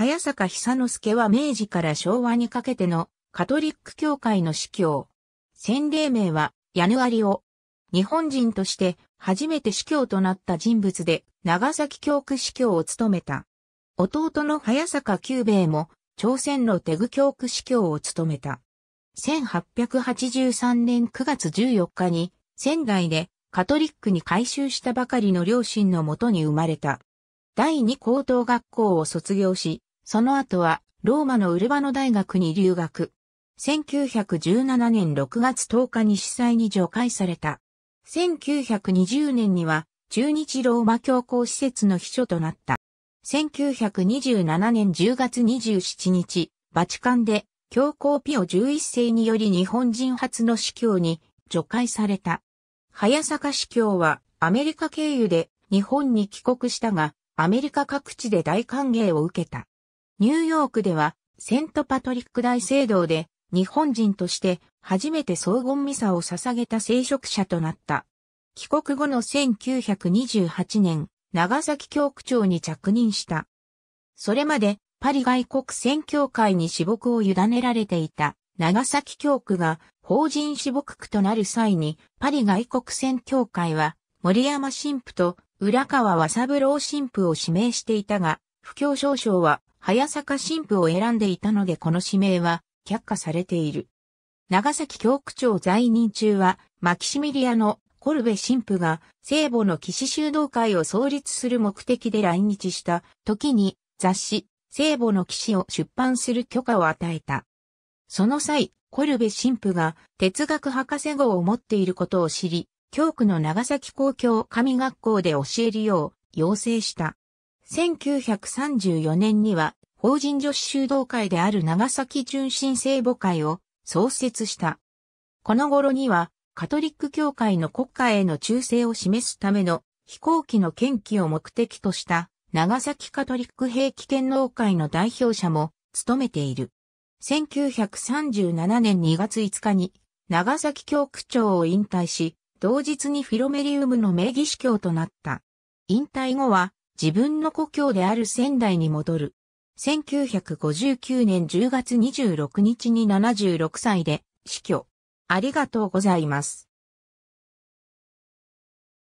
早坂久之助は明治から昭和にかけてのカトリック教会の司教。洗礼名はヤヌアリオ。日本人として初めて司教となった人物で長崎教区司教を務めた。弟の早坂久兵衛も朝鮮のテグ教区司教を務めた。1883年9月14日に仙台でカトリックに改修したばかりの両親のもとに生まれた。第二高等学校を卒業し、その後は、ローマのウルバノ大学に留学。1917年6月10日に司祭に除外された。1920年には、中日ローマ教皇施設の秘書となった。1927年10月27日、バチカンで、教皇ピオ11世により日本人初の司教に除外された。早坂司教はアメリカ経由で日本に帰国したが、アメリカ各地で大歓迎を受けた。ニューヨークでは、セントパトリック大聖堂で、日本人として初めて荘厳ミサを捧げた聖職者となった。帰国後の1928年、長崎教区長に着任した。それまでパリ外国宣教会に私牧を委ねられていた長崎教区が法人私牧区となる際にパリ外国宣教会は森山神父と浦川和三郎神父を指名していたが、不況少々は早坂神父を選んでいたのでこの指名は却下されている。長崎教区長在任中は、マキシミリアのコルベ神父が聖母の騎士修道会を創立する目的で来日した時に雑誌聖母の騎士を出版する許可を与えた。その際、コルベ神父が哲学博士号を持っていることを知り、教区の長崎公共神学校で教えるよう要請した。1934年には、法人女子修道会である長崎純真聖母会を創設した。この頃には、カトリック教会の国家への忠誠を示すための飛行機の研究を目的とした長崎カトリック兵器天皇会の代表者も務めている。1937年2月5日に長崎教区長を引退し、同日にフィロメリウムの名義司教となった。引退後は自分の故郷である仙台に戻る。1959年10月26日に76歳で死去。ありがとうございます。